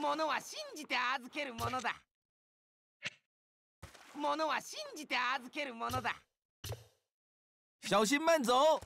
ものは信じて預けるものだものは信じて預けるものだ小心慢走